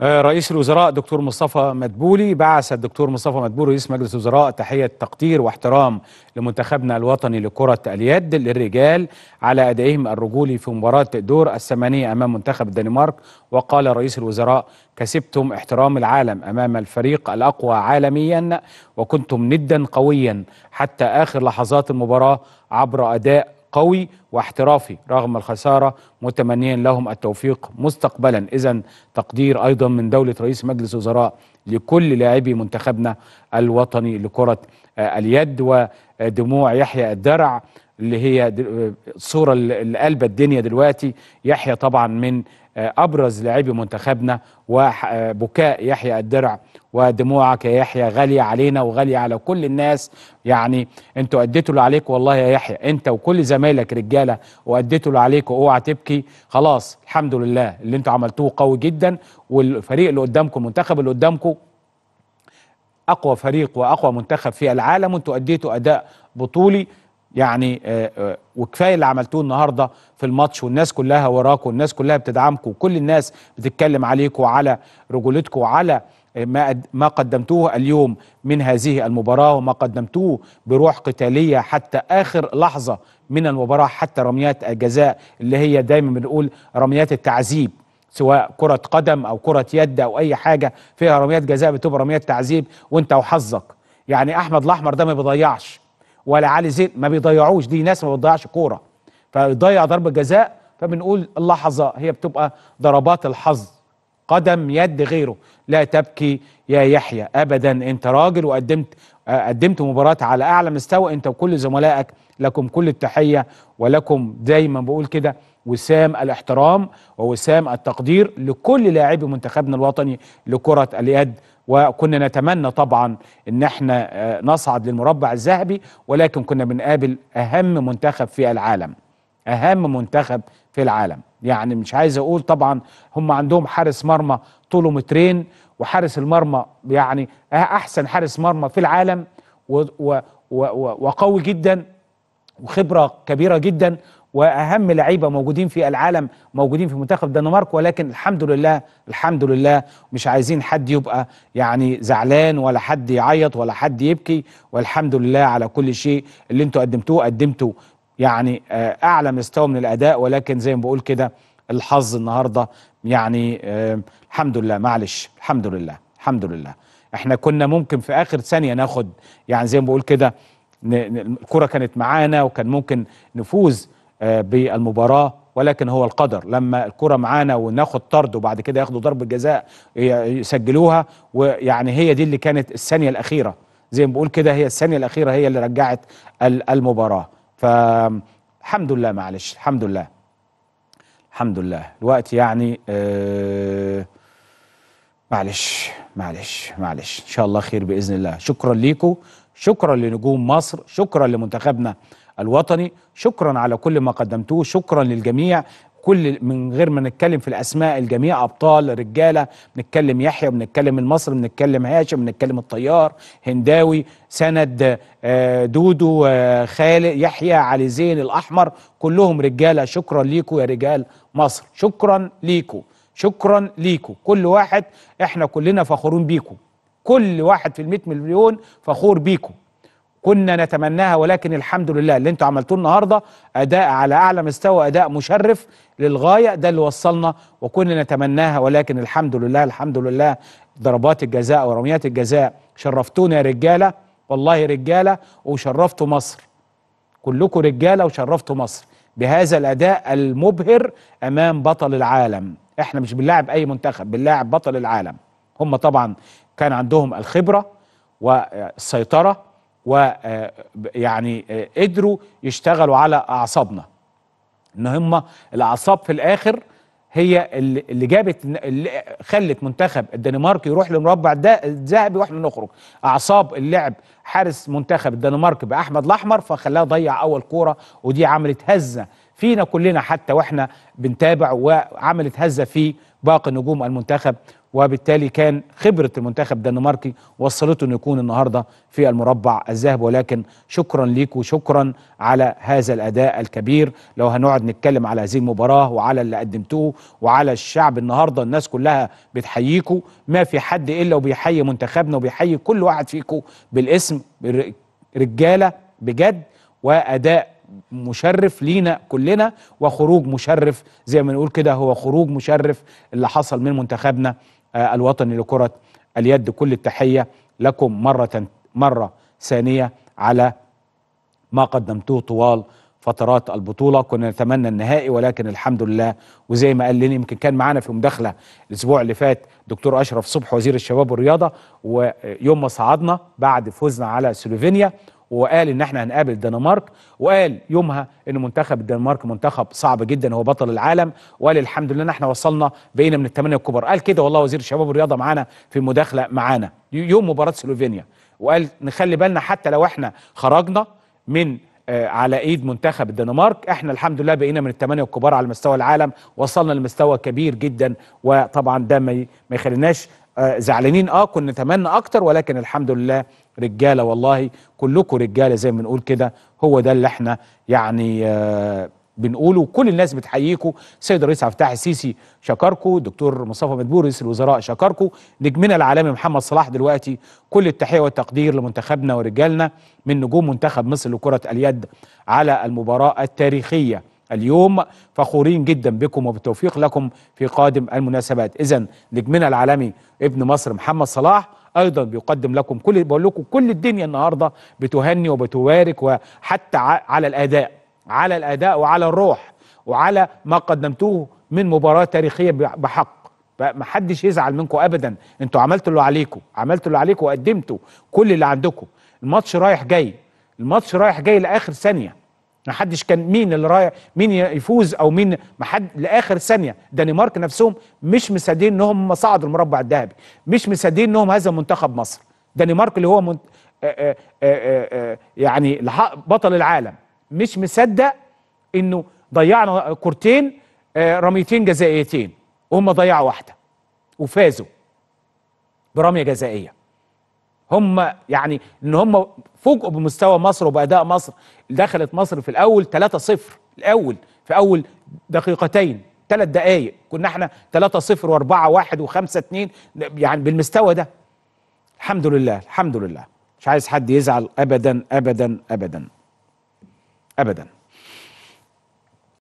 آه، رئيس الوزراء دكتور مصطفى مدبولي بعث الدكتور مصطفى مدبولي رئيس مجلس الوزراء تحية تقدير واحترام لمنتخبنا الوطني لكرة اليد للرجال على أدائهم الرجولي في مباراة دور الثمانية أمام منتخب الدنمارك وقال رئيس الوزراء كسبتم احترام العالم أمام الفريق الأقوى عالميا وكنتم ندا قويا حتى آخر لحظات المباراة عبر أداء قوي واحترافي رغم الخسارة متمنيا لهم التوفيق مستقبلا إذا تقدير أيضا من دولة رئيس مجلس الوزراء لكل لاعبي منتخبنا الوطني لكرة اليد ودموع يحيى الدرع اللي هي الصورة اللي قلبة الدنيا دلوقتي يحيى طبعا من أبرز لاعبي منتخبنا وبكاء يحيى الدرع ودموعك يا يحيى غالية علينا وغالية على كل الناس يعني انتوا اديتوا اللي عليك والله يا يحيى انت وكل زمايلك رجالة واديتوا اللي عليك واوعى تبكي خلاص الحمد لله اللي انتوا عملتوه قوي جدا والفريق اللي قدامكم المنتخب اللي قدامكم اقوى فريق واقوى منتخب في العالم وانتوا اديتوا اداء بطولي يعني آه، آه، وكفايه اللي عملتوه النهارده في الماتش والناس كلها وراكم والناس كلها بتدعمكم وكل الناس بتتكلم عليكم وعلى رجولتكم وعلى ما ما قدمتوه اليوم من هذه المباراه وما قدمتوه بروح قتاليه حتى اخر لحظه من المباراه حتى رميات الجزاء اللي هي دايما بنقول رميات التعذيب سواء كرة قدم أو كرة يد أو أي حاجة فيها رميات جزاء بتبقى رميات تعذيب وأنت وحظك يعني أحمد الأحمر ده ما بيضيعش ولا علي زين ما بيضيعوش دي ناس ما بتضيعش كورة فيضيع ضربة جزاء فبنقول اللحظة هي بتبقى ضربات الحظ قدم يد غيره لا تبكي يا يحيى ابدا انت راجل وقدمت قدمت مباراه على اعلى مستوى انت وكل زملائك لكم كل التحيه ولكم دايما بقول كده وسام الاحترام ووسام التقدير لكل لاعبي منتخبنا الوطني لكره اليد وكنا نتمنى طبعا ان احنا آه، نصعد للمربع الذهبي ولكن كنا بنقابل اهم منتخب في العالم اهم منتخب في العالم يعني مش عايز اقول طبعا هم عندهم حارس مرمى طوله مترين وحارس المرمى يعني احسن حارس مرمى في العالم و و و وقوي جدا وخبره كبيره جدا واهم لعيبه موجودين في العالم موجودين في منتخب الدنمارك ولكن الحمد لله الحمد لله مش عايزين حد يبقى يعني زعلان ولا حد يعيط ولا حد يبكي والحمد لله على كل شيء اللي انتوا قدمتوه قدمتوا يعني آه، اعلى مستوى من الاداء ولكن زي ما بقول كده الحظ النهارده يعني الحمد لله معلش الحمد لله الحمد لله احنا كنا ممكن في اخر ثانيه ناخد يعني زي ما بقول كده الكره كانت معانا وكان ممكن نفوز آه، بالمباراه ولكن هو القدر لما الكره معانا وناخد طرد وبعد كده ياخدوا ضربه جزاء يسجلوها ويعني هي دي اللي كانت الثانيه الاخيره زي ما بقول كده هي الثانيه الاخيره هي اللي رجعت المباراه فالحمد لله معلش الحمد لله الحمد لله الوقت يعني آه معلش معلش معلش ان شاء الله خير باذن الله شكرا ليكم شكرا لنجوم مصر شكرا لمنتخبنا الوطني شكرا على كل ما قدمتوه شكرا للجميع كل من غير ما نتكلم في الاسماء الجميع ابطال رجاله بنتكلم يحيى بنتكلم المصري بنتكلم هاشم بنتكلم الطيار هنداوي سند آه، دودو آه، خالد يحيى علي زين الاحمر كلهم رجاله شكرا ليكم يا رجال مصر شكرا ليكم شكرا ليكم كل واحد احنا كلنا فخورون بيكم كل واحد في ال مليون فخور بيكم كنا نتمناها ولكن الحمد لله اللي انتوا عملتوه النهارده اداء على اعلى مستوى اداء مشرف للغايه ده اللي وصلنا وكنا نتمناها ولكن الحمد لله الحمد لله ضربات الجزاء ورميات الجزاء شرفتونا يا رجاله والله رجاله وشرفتوا مصر كلكم رجاله وشرفتوا مصر بهذا الاداء المبهر امام بطل العالم احنا مش بنلاعب اي منتخب بنلاعب بطل العالم هم طبعا كان عندهم الخبره والسيطره ويعني آه، آه، قدروا يشتغلوا على اعصابنا ان هم الاعصاب في الاخر هي اللي جابت اللي خلت منتخب الدنمارك يروح للمربع ده الذهبي واحنا نخرج اعصاب اللعب حارس منتخب الدنمارك باحمد الاحمر فخلاه ضيع اول كوره ودي عملت هزه فينا كلنا حتى واحنا بنتابع وعملت هزه في باقي نجوم المنتخب وبالتالي كان خبرة المنتخب الدنماركي وصلته انه يكون النهارده في المربع الذهب ولكن شكرا ليك وشكرا على هذا الاداء الكبير لو هنقعد نتكلم على هذه المباراة وعلى اللي قدمتوه وعلى الشعب النهارده الناس كلها بتحييكوا ما في حد الا وبيحيي منتخبنا وبيحيي كل واحد فيكم بالاسم رجالة بجد واداء مشرف لينا كلنا وخروج مشرف زي ما نقول كده هو خروج مشرف اللي حصل من منتخبنا آه، الوطني لكرة اليد كل التحية لكم مرة مرة ثانية على ما قدمتوه طوال فترات البطوله كنا نتمنى النهائي ولكن الحمد لله وزي ما قال لي يمكن كان معانا في مداخله الاسبوع اللي فات دكتور اشرف صبح وزير الشباب والرياضه ويوم ما صعدنا بعد فوزنا على سلوفينيا وقال ان احنا هنقابل الدنمارك وقال يومها ان منتخب الدنمارك منتخب صعب جدا هو بطل العالم وقال الحمد لله ان احنا وصلنا بقينا من الثمانيه الكبار قال كده والله وزير الشباب والرياضه معانا في مداخله معانا يوم مباراه سلوفينيا وقال نخلي بالنا حتى لو احنا خرجنا من آه، على ايد منتخب الدنمارك احنا الحمد لله بقينا من الثمانيه الكبار على مستوى العالم وصلنا لمستوى كبير جدا وطبعا ده ما يخليناش آه، زعلانين اه كنا نتمنى اكتر ولكن الحمد لله رجاله والله كلكم رجاله زي ما بنقول كده هو ده اللي احنا يعني آه بنقوله وكل الناس بتحييكم السيد الرئيس عبد الفتاح السيسي شكركم دكتور مصطفى مدبور رئيس الوزراء شكركم نجمنا العالمي محمد صلاح دلوقتي كل التحيه والتقدير لمنتخبنا ورجالنا من نجوم منتخب مصر لكره اليد على المباراه التاريخيه اليوم فخورين جدا بكم وبالتوفيق لكم في قادم المناسبات اذا نجمنا العالمي ابن مصر محمد صلاح ايضا بيقدم لكم كل بقول لكم كل الدنيا النهارده بتهني وبتبارك وحتى على الاداء على الاداء وعلى الروح وعلى ما قدمتوه من مباراه تاريخيه بحق ما حدش يزعل منكم ابدا انتوا عملتوا اللي عليكم عملتوا اللي عليكم وقدمتوا كل اللي عندكم الماتش رايح جاي الماتش رايح جاي لاخر ثانيه ما حدش كان مين اللي رايح مين يفوز او مين ما حد لاخر ثانيه دنمارك نفسهم مش مصدقين انهم صعدوا المربع الذهبي مش مصدقين انهم هذا منتخب مصر دنمارك اللي هو منت... آآ آآ آآ يعني بطل العالم مش مصدق انه ضيعنا كورتين رميتين جزائيتين وهم ضيعوا واحده وفازوا برميه جزائيه هم يعني ان هم فوجئوا بمستوى مصر وباداء مصر دخلت مصر في الاول 3-0 الاول في اول دقيقتين ثلاث دقائق كنا احنا 3-0 و4-1 و5-2 يعني بالمستوى ده الحمد لله الحمد لله مش عايز حد يزعل ابدا ابدا ابدا ابدا